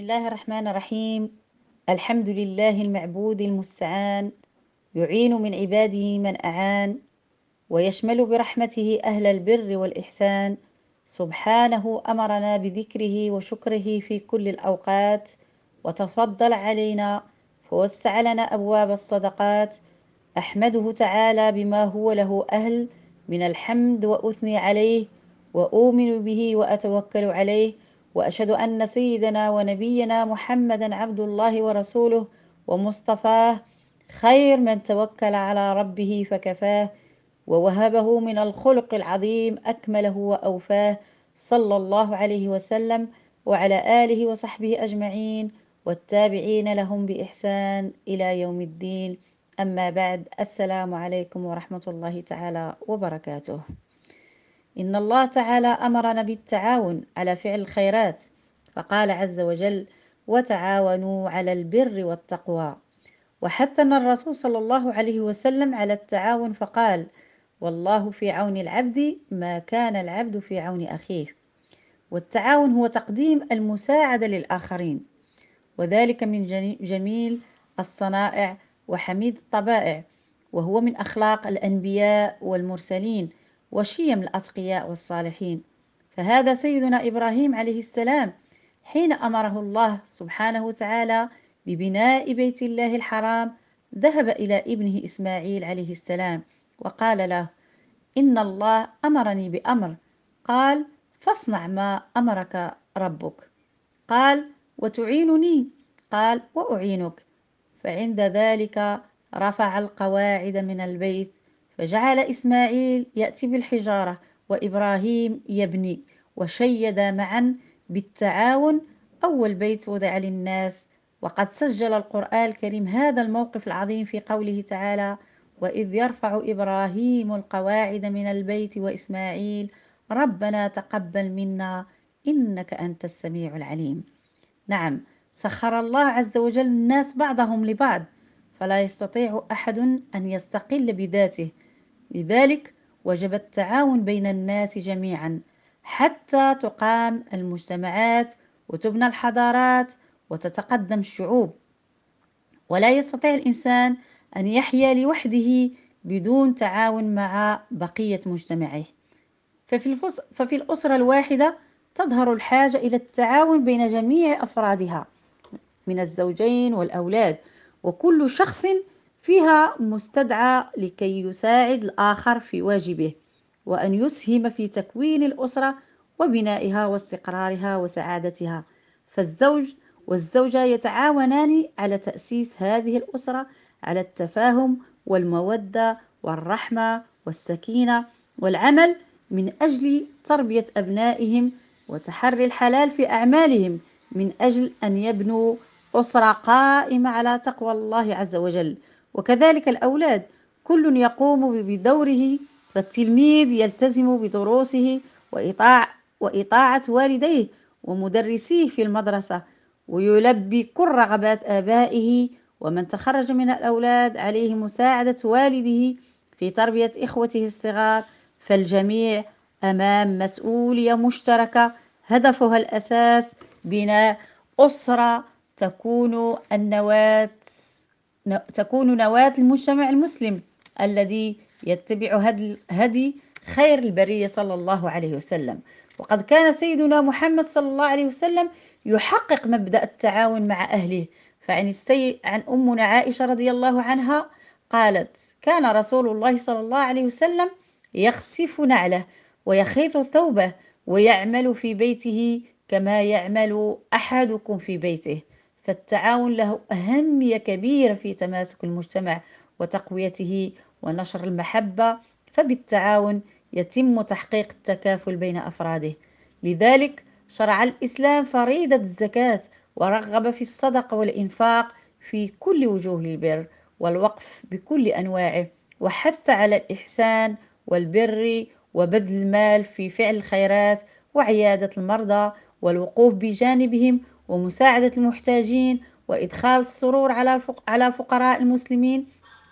بسم الله الرحمن الرحيم الحمد لله المعبود المستعان يعين من عباده من أعان ويشمل برحمته أهل البر والإحسان سبحانه أمرنا بذكره وشكره في كل الأوقات وتفضل علينا فوسع لنا أبواب الصدقات أحمده تعالى بما هو له أهل من الحمد وأثني عليه وأؤمن به وأتوكل عليه واشهد ان سيدنا ونبينا محمدا عبد الله ورسوله ومصطفاه خير من توكل على ربه فكفاه ووهبه من الخلق العظيم اكمله واوفاه صلى الله عليه وسلم وعلى اله وصحبه اجمعين والتابعين لهم باحسان الى يوم الدين اما بعد السلام عليكم ورحمه الله تعالى وبركاته إن الله تعالى أمرنا بالتعاون على فعل الخيرات فقال عز وجل وتعاونوا على البر والتقوى وحثنا الرسول صلى الله عليه وسلم على التعاون فقال والله في عون العبد ما كان العبد في عون أخيه والتعاون هو تقديم المساعدة للآخرين وذلك من جميل الصنائع وحميد الطبائع وهو من أخلاق الأنبياء والمرسلين وشيم الأتقياء والصالحين فهذا سيدنا إبراهيم عليه السلام حين أمره الله سبحانه وتعالى ببناء بيت الله الحرام ذهب إلى ابنه إسماعيل عليه السلام وقال له إن الله أمرني بأمر قال فاصنع ما أمرك ربك قال وتعينني قال وأعينك فعند ذلك رفع القواعد من البيت فجعل إسماعيل يأتي بالحجارة وإبراهيم يبني وشيد معا بالتعاون أول بيت وضع للناس وقد سجل القرآن الكريم هذا الموقف العظيم في قوله تعالى وإذ يرفع إبراهيم القواعد من البيت وإسماعيل ربنا تقبل منا إنك أنت السميع العليم نعم سخر الله عز وجل الناس بعضهم لبعض فلا يستطيع أحد أن يستقل بذاته لذلك وجب التعاون بين الناس جميعا حتى تقام المجتمعات وتبنى الحضارات وتتقدم الشعوب ولا يستطيع الإنسان أن يحيا لوحده بدون تعاون مع بقية مجتمعه ففي, الفص... ففي الأسرة الواحدة تظهر الحاجة إلى التعاون بين جميع أفرادها من الزوجين والأولاد وكل شخص فيها مستدعى لكي يساعد الآخر في واجبه وأن يسهم في تكوين الأسرة وبنائها واستقرارها وسعادتها فالزوج والزوجة يتعاونان على تأسيس هذه الأسرة على التفاهم والمودة والرحمة والسكينة والعمل من أجل تربية أبنائهم وتحري الحلال في أعمالهم من أجل أن يبنوا أسرة قائمة على تقوى الله عز وجل وكذلك الأولاد كل يقوم بدوره فالتلميذ يلتزم بدروسه وإطاع وإطاعة والديه ومدرسيه في المدرسة ويلبي كل رغبات آبائه ومن تخرج من الأولاد عليه مساعدة والده في تربية إخوته الصغار فالجميع أمام مسؤولية مشتركة هدفها الأساس بناء أسرة تكون النواة تكون نواة المجتمع المسلم الذي يتبع هدي, خير البرية صلى الله عليه وسلم وقد كان سيدنا محمد صلى الله عليه وسلم يحقق مبدأ التعاون مع أهله فعن السي عن أمنا عائشة رضي الله عنها قالت كان رسول الله صلى الله عليه وسلم يخسف نعله ويخيط ثوبه ويعمل في بيته كما يعمل أحدكم في بيته فالتعاون له أهمية كبيرة في تماسك المجتمع وتقويته ونشر المحبة فبالتعاون يتم تحقيق التكافل بين أفراده لذلك شرع الإسلام فريضة الزكاة ورغب في الصدقة والإنفاق في كل وجوه البر والوقف بكل أنواعه وحث على الإحسان والبر وبذل المال في فعل الخيرات وعيادة المرضى والوقوف بجانبهم ومساعدة المحتاجين وإدخال السرور على على فقراء المسلمين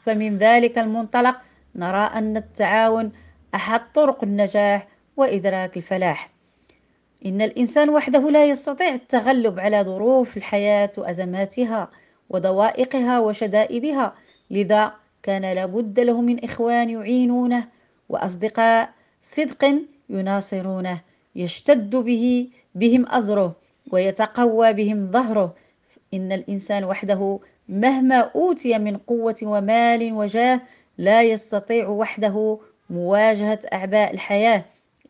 فمن ذلك المنطلق نرى أن التعاون أحد طرق النجاح وإدراك الفلاح إن الإنسان وحده لا يستطيع التغلب على ظروف الحياة وأزماتها وضوائقها وشدائدها لذا كان لابد له من إخوان يعينونه وأصدقاء صدق يناصرونه يشتد به بهم أزره ويتقوى بهم ظهره إن الإنسان وحده مهما أوتي من قوة ومال وجاه لا يستطيع وحده مواجهة أعباء الحياة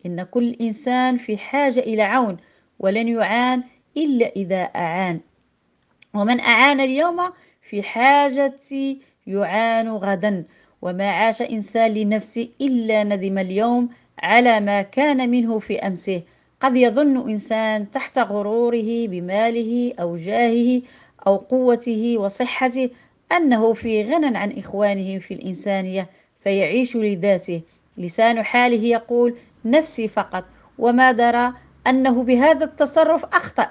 إن كل إنسان في حاجة إلى عون ولن يعان إلا إذا أعان ومن أعان اليوم في حاجة يعان غدا وما عاش إنسان لنفسه إلا ندم اليوم على ما كان منه في أمسه قد يظن إنسان تحت غروره بماله أو جاهه أو قوته وصحته أنه في غنى عن إخوانه في الإنسانية فيعيش لذاته لسان حاله يقول نفسي فقط وما درى أنه بهذا التصرف أخطأ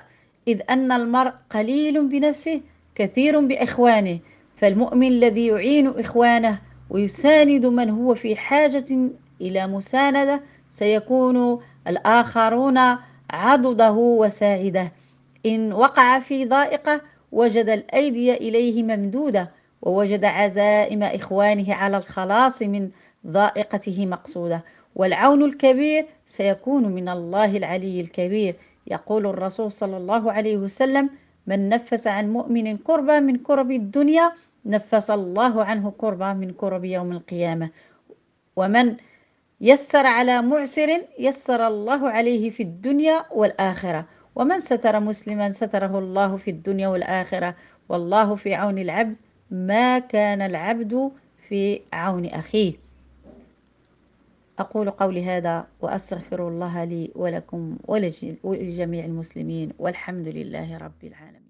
إذ أن المرء قليل بنفسه كثير بإخوانه فالمؤمن الذي يعين إخوانه ويساند من هو في حاجة إلى مساندة سيكون الآخرون عضده وساعده إن وقع في ضائقة وجد الأيدي إليه ممدودة ووجد عزائم إخوانه على الخلاص من ضائقته مقصودة والعون الكبير سيكون من الله العلي الكبير يقول الرسول صلى الله عليه وسلم من نفس عن مؤمن كربة من كرب الدنيا نفس الله عنه كربة من كرب يوم القيامة ومن يسر على معسر يسر الله عليه في الدنيا والآخرة ومن ستر مسلما ستره الله في الدنيا والآخرة والله في عون العبد ما كان العبد في عون أخيه أقول قولي هذا وأستغفر الله لي ولكم ولجميع المسلمين والحمد لله رب العالمين